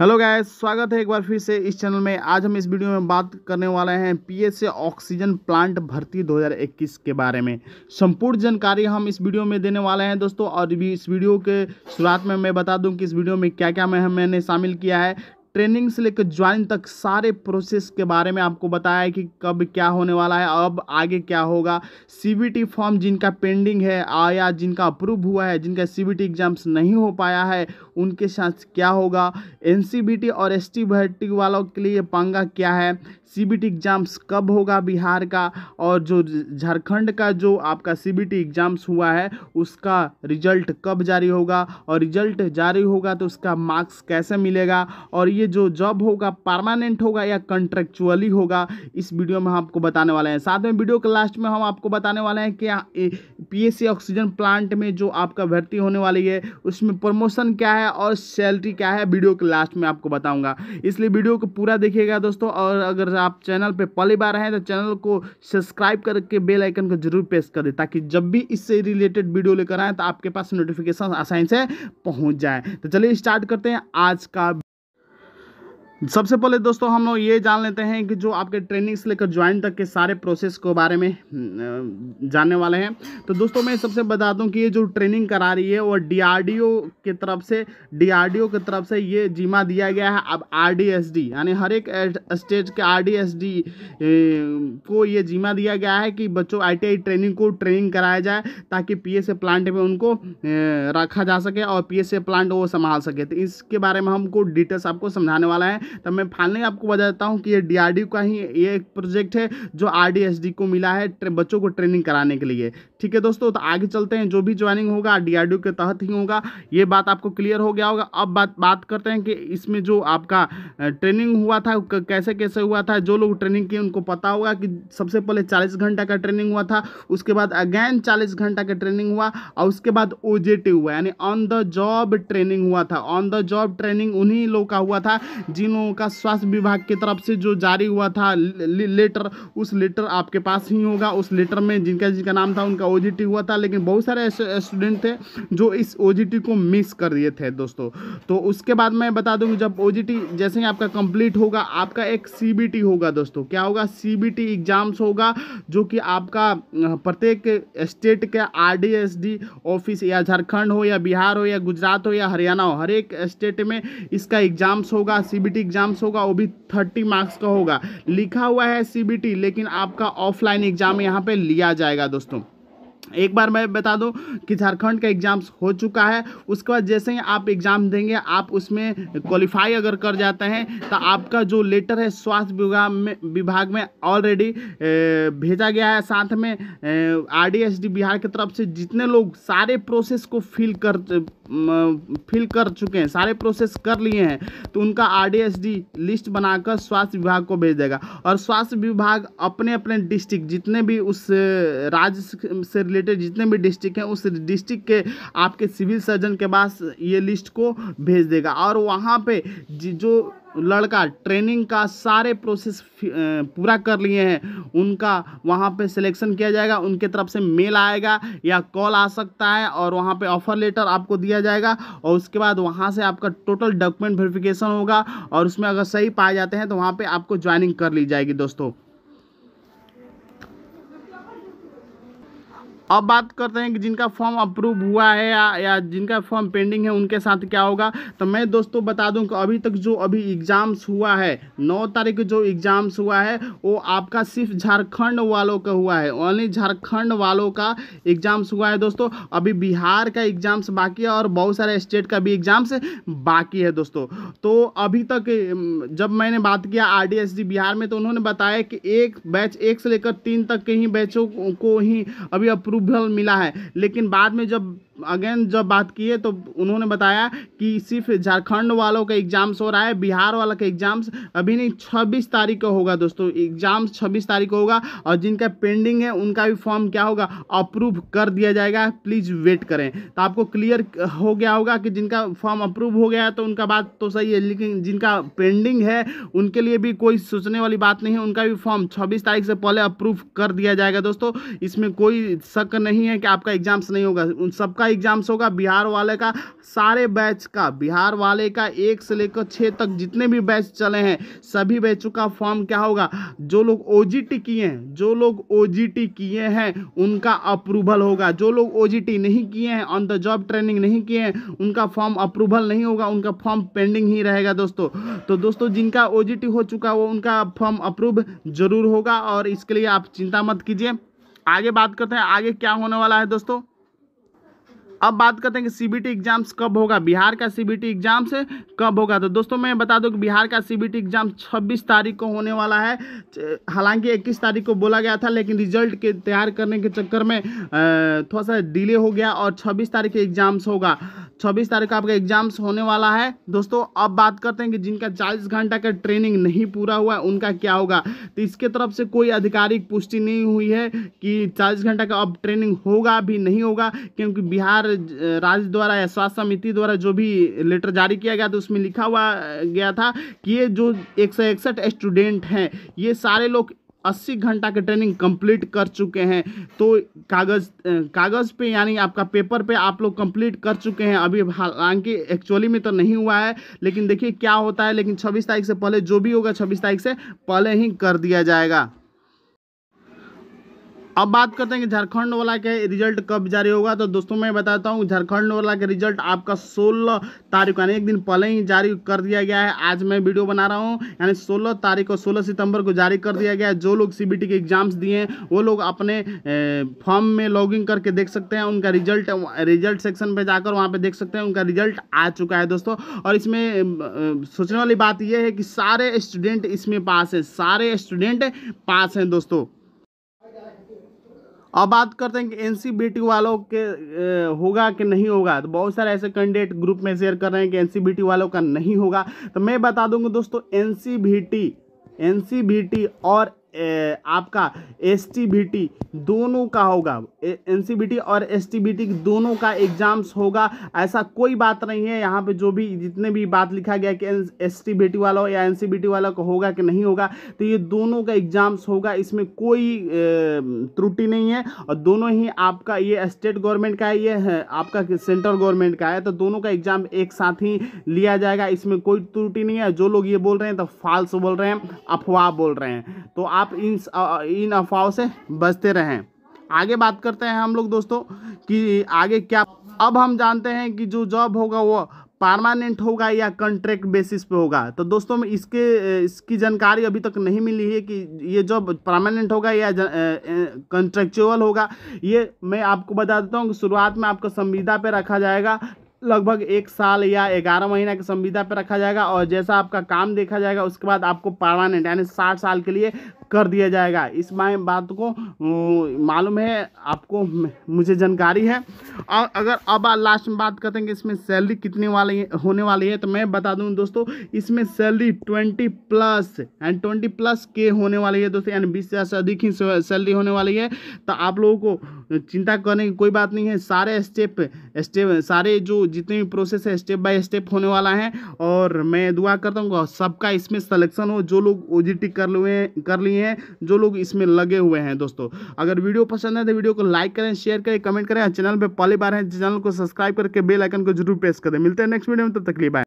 hello guys स्वागत है एक बार फिर से इस चैनल में आज हम इस वीडियो में बात करने वाले हैं पीएसए ऑक्सीजन प्लांट भर्ती 2021 के बारे में संपूर्ण जानकारी हम इस वीडियो में देने वाले हैं दोस्तों और भी इस वीडियो के शुरुआत में मैं बता दूं कि इस वीडियो में क्या क्या मैं मैंने शामिल किया है ट्रेनिंग से लेकर ज्वाइन तक सारे प्रोसेस के बारे में आपको बताया है कि कब क्या होने वाला है अब आगे क्या होगा सीबीटी फॉर्म जिनका पेंडिंग है या जिनका अप्रूव हुआ है जिनका सीबीटी एग्ज़ाम्स नहीं हो पाया है उनके साथ क्या होगा एनसीबीटी और एस टी वालों के लिए पंगा क्या है सीबीटी एग्ज़ाम्स कब होगा बिहार का और जो झारखंड का जो आपका सी एग्ज़ाम्स हुआ है उसका रिजल्ट कब जारी होगा और रिजल्ट जारी होगा तो उसका मार्क्स कैसे मिलेगा और ये ये जो जॉब होगा परमानेंट होगा या कंट्रेक्चुअली होगा इस वीडियो में हम आपको बताने वाले हैं साथ में वीडियो के लास्ट में हम आपको बताने वाले हैं कि पीएससी ऑक्सीजन प्लांट में जो आपका भर्ती होने वाली है उसमें प्रमोशन क्या है और सैलरी क्या है वीडियो के लास्ट में आपको बताऊँगा इसलिए वीडियो को पूरा देखिएगा दोस्तों और अगर आप चैनल पर पहली बार हैं तो चैनल को सब्सक्राइब करके बेल आइकन को जरूर प्रेस कर दे ताकि जब भी इससे रिलेटेड वीडियो लेकर आएँ तो आपके पास नोटिफिकेशन आसानी से पहुँच जाए तो चलिए स्टार्ट करते हैं आज का सबसे पहले दोस्तों हम लोग ये जान लेते हैं कि जो आपके ट्रेनिंग से लेकर ज्वाइन तक के सारे प्रोसेस के बारे में जानने वाले हैं तो दोस्तों मैं सबसे बता दूं कि ये जो ट्रेनिंग करा रही है वो डीआरडीओ की तरफ से डीआरडीओ की तरफ से ये जिम्मा दिया गया है अब आरडीएसडी यानी हर एक स्टेट के आर को ये जिम्मा दिया गया है कि बच्चों आई ट्रेनिंग को ट्रेनिंग कराया जाए ताकि पी प्लांट में उनको रखा जा सके और पी प्लांट वो संभाल सके तो इसके बारे में हमको डिटेल्स आपको समझाने वाला है तो मैं फाइनली आपको बता देता हूँ कि ये डी का ही ये एक प्रोजेक्ट है जो आर को मिला है बच्चों को ट्रेनिंग कराने के लिए ठीक है दोस्तों तो आगे चलते हैं जो भी ज्वाइनिंग होगा डी के तहत ही होगा ये बात आपको क्लियर हो गया होगा अब बात बात करते हैं कि इसमें जो आपका ट्रेनिंग हुआ था कैसे कैसे हुआ था जो लोग ट्रेनिंग किए उनको पता होगा कि सबसे पहले चालीस घंटा का ट्रेनिंग हुआ था उसके बाद अगैन चालीस घंटा का ट्रेनिंग हुआ और उसके बाद ओ हुआ यानी ऑन द जॉब ट्रेनिंग हुआ था ऑन द जॉब ट्रेनिंग उन्हीं लोगों का हुआ था जिन लोगों का स्वास्थ्य विभाग की तरफ से जो जारी हुआ था लेटर उस लेटर आपके पास ही होगा उस लेटर में जिनका जिनका नाम था उनका ओ हुआ था लेकिन बहुत सारे स्टूडेंट थे जो इस ओ को मिस कर दिए थे दोस्तों तो उसके बाद मैं बता दूंगी जब ओ जैसे ही आपका कंप्लीट होगा आपका एक सी होगा दोस्तों क्या होगा सी एग्ज़ाम्स होगा जो कि आपका प्रत्येक स्टेट के आर ऑफिस या झारखंड हो या बिहार हो या गुजरात हो या हरियाणा हो हर एक स्टेट में इसका एग्ज़ाम्स होगा सी एग्ज़ाम्स होगा वो भी थर्टी मार्क्स का होगा लिखा हुआ है सी लेकिन आपका ऑफलाइन एग्ज़ाम यहाँ पर लिया जाएगा दोस्तों एक बार मैं बता दूं कि झारखंड का एग्ज़ाम्स हो चुका है उसके बाद जैसे ही आप एग्ज़ाम देंगे आप उसमें क्वालिफाई अगर कर जाते हैं तो आपका जो लेटर है स्वास्थ्य विभाग में विभाग में ऑलरेडी भेजा गया है साथ में आर बिहार की तरफ से जितने लोग सारे प्रोसेस को फिल कर फिल कर चुके हैं सारे प्रोसेस कर लिए हैं तो उनका आर लिस्ट बनाकर स्वास्थ्य विभाग को भेज देगा और स्वास्थ्य विभाग अपने अपने डिस्ट्रिक्ट जितने भी उस राज्य से रिलेटेड रिलेटेड जितने भी डिस्ट्रिक्ट हैं उस डिस्ट्रिक्ट के आपके सिविल सर्जन के पास ये लिस्ट को भेज देगा और वहाँ पे जो लड़का ट्रेनिंग का सारे प्रोसेस पूरा कर लिए हैं उनका वहाँ पे सिलेक्शन किया जाएगा उनके तरफ से मेल आएगा या कॉल आ सकता है और वहाँ पे ऑफ़र लेटर आपको दिया जाएगा और उसके बाद वहाँ से आपका टोटल डॉक्यूमेंट वेरिफिकेशन होगा और उसमें अगर सही पाए जाते हैं तो वहाँ पर आपको ज्वाइनिंग कर ली जाएगी दोस्तों अब बात करते हैं कि जिनका फॉर्म अप्रूव हुआ है या या जिनका फॉर्म पेंडिंग है उनके साथ क्या होगा तो मैं दोस्तों बता दूं कि अभी तक जो अभी एग्ज़ाम्स हुआ है नौ तारीख जो एग्ज़ाम्स हुआ है वो आपका सिर्फ झारखंड वालों का हुआ है ओनली झारखंड वालों का एग्ज़ाम्स हुआ है दोस्तों अभी बिहार का एग्ज़ाम्स बाकी है और बहुत सारे स्टेट का भी एग्ज़ाम्स बाकी है दोस्तों तो अभी तक जब मैंने बात किया आर बिहार में तो उन्होंने बताया कि एक बैच एक से लेकर तीन तक के ही बैचों को ही अभी अप्रूव अप्रूवल मिला है लेकिन बाद में जब अगेन जब बात की है तो उन्होंने बताया कि सिर्फ झारखंड वालों का एग्ज़ाम्स हो रहा है बिहार वालों का एग्ज़ाम्स अभी नहीं छब्बीस तारीख को होगा दोस्तों एग्ज़ाम्स छब्बीस तारीख को होगा और जिनका पेंडिंग है उनका भी फॉर्म क्या होगा अप्रूव कर दिया जाएगा प्लीज़ वेट करें तो आपको क्लियर हो गया होगा कि जिनका फॉर्म अप्रूव हो गया है तो उनका बात तो सही है लेकिन जिनका पेंडिंग है उनके लिए भी कोई सोचने वाली बात नहीं है उनका भी फॉर्म छब्बीस तारीख से पहले अप्रूव कर दिया जाएगा दोस्तों इसमें कोई शक का नहीं है कि आपका एग्जाम्स नहीं होगा उन सबका एग्जाम्स होगा बिहार वाले का सारे बैच का बिहार वाले का एक से लेकर छः तक जितने भी बैच चले हैं सभी बैचों का फॉर्म क्या होगा जो लोग ओ किए हैं जो लोग ओ किए हैं उनका अप्रूवल होगा जो लोग ओ नहीं किए हैं ऑन द जॉब ट्रेनिंग नहीं किए हैं उनका फॉर्म अप्रूवल नहीं होगा उनका फॉर्म पेंडिंग ही रहेगा दोस्तों तो दोस्तों जिनका ओ हो चुका वो उनका फॉर्म अप्रूव जरूर होगा और इसके लिए आप चिंता मत कीजिए आगे बात करते हैं आगे क्या होने वाला है दोस्तों अब बात करते हैं कि सीबीटी एग्जाम्स कब होगा बिहार का सीबीटी एग्जाम्स कब होगा तो दोस्तों मैं बता दूं कि बिहार का सीबीटी एग्जाम 26 तारीख को होने वाला है हालांकि 21 तारीख को बोला गया था लेकिन रिजल्ट के तैयार करने के चक्कर में थोड़ा सा डिले हो गया और 26 तारीख के एग्जाम्स होगा छब्बीस तारीख का आपका एग्जाम्स होने वाला है दोस्तों अब बात करते हैं कि जिनका चालीस घंटा का ट्रेनिंग नहीं पूरा हुआ है उनका क्या होगा तो इसके तरफ से कोई आधिकारिक पुष्टि नहीं हुई है कि चालीस घंटा का अब ट्रेनिंग होगा भी नहीं होगा क्योंकि बिहार राज्य द्वारा या स्वास्थ्य समिति द्वारा जो भी लेटर जारी किया गया था उसमें लिखा हुआ गया था कि ये जो एक स्टूडेंट हैं ये सारे लोग अस्सी घंटा के ट्रेनिंग कंप्लीट कर चुके हैं तो कागज़ कागज़ पे यानी आपका पेपर पे आप लोग कंप्लीट कर चुके हैं अभी हालांकि एक्चुअली में तो नहीं हुआ है लेकिन देखिए क्या होता है लेकिन छब्बीस तारीख से पहले जो भी होगा छब्बीस तारीख से पहले ही कर दिया जाएगा अब बात करते हैं कि झारखंड वाला के रिजल्ट कब जारी होगा तो दोस्तों मैं बताता हूँ झारखंड वाला के रिजल्ट आपका 16 तारीख यानी एक दिन पहले ही जारी कर दिया गया है आज मैं वीडियो बना रहा हूँ यानी 16 तारीख को 16 सितंबर को जारी कर दिया गया है जो लोग सी के एग्जाम्स दिए हैं वो लोग अपने फॉर्म में लॉग करके देख सकते हैं उनका रिजल्ट रिजल्ट सेक्शन पर जाकर वहाँ पर देख सकते हैं उनका रिजल्ट आ चुका है दोस्तों और इसमें सोचने वाली बात यह है कि सारे स्टूडेंट इसमें पास हैं सारे स्टूडेंट पास हैं दोस्तों अब बात करते हैं कि एन वालों के होगा कि नहीं होगा तो बहुत सारे ऐसे कैंडिडेट ग्रुप में शेयर कर रहे हैं कि एन वालों का नहीं होगा तो मैं बता दूंगा दोस्तों एन एन और ए, आपका एस दोनों का होगा एन और एस दोनों का एग्ज़ाम्स होगा ऐसा कोई बात नहीं है यहाँ पे जो भी जितने भी बात लिखा गया कि एस टी वाला हो या एन वाला को होगा कि नहीं होगा तो ये दोनों का एग्ज़ाम्स होगा इसमें कोई त्रुटि नहीं है और दोनों ही आपका ये स्टेट गवर्नमेंट का है ये है, आपका सेंट्रल गवर्नमेंट का है तो दोनों का एग्ज़ाम एक साथ ही लिया जाएगा इसमें कोई त्रुटि नहीं है जो लोग ये बोल रहे हैं तो फाल्स बोल रहे हैं अफवाह बोल रहे हैं तो आप आप इन इन अफवाहों से बचते रहें आगे बात करते हैं हम लोग दोस्तों कि आगे क्या अब हम जानते हैं कि जो जॉब होगा वो परमानेंट होगा या कॉन्ट्रैक्ट बेसिस पे होगा तो दोस्तों में इसके इसकी जानकारी अभी तक नहीं मिली है कि ये जॉब परमानेंट होगा या कॉन्ट्रेक्चुअल होगा ये मैं आपको बता देता हूँ कि शुरुआत में आपको संविदा पे रखा जाएगा लगभग एक साल या ग्यारह महीना के संविदा पर रखा जाएगा और जैसा आपका काम देखा जाएगा उसके बाद आपको परमानेंट यानी साठ साल के लिए कर दिया जाएगा इस बात को मालूम है आपको मुझे जानकारी है और अगर अब लास्ट में बात करते हैं कि इसमें सैलरी कितनी वाली होने वाली है तो मैं बता दूं दोस्तों इसमें salary twenty plus and twenty plus के होने वाली है दोस्तों यानी बीस हज़ार से अधिक ही सैलरी होने वाली है तो आप लोगों को चिंता करने की कोई बात नहीं है सारे स्टेप स्टेप सारे जो जितने भी प्रोसेस है स्टेप बाय स्टेप होने वाला है और मैं दुआ करता हूँ सबका इसमें सलेक्शन हो जो लोग ओ कर लिए कर लिए है जो लोग इसमें लगे हुए हैं दोस्तों अगर वीडियो पसंद है तो वीडियो को लाइक करें शेयर करें कमेंट करें चैनल पर पहली बार है तो चैनल को सब्सक्राइब करके बेलाइकन को जरूर प्रेस करें मिलते हैं नेक्स्ट वीडियो में तब तो तक लिए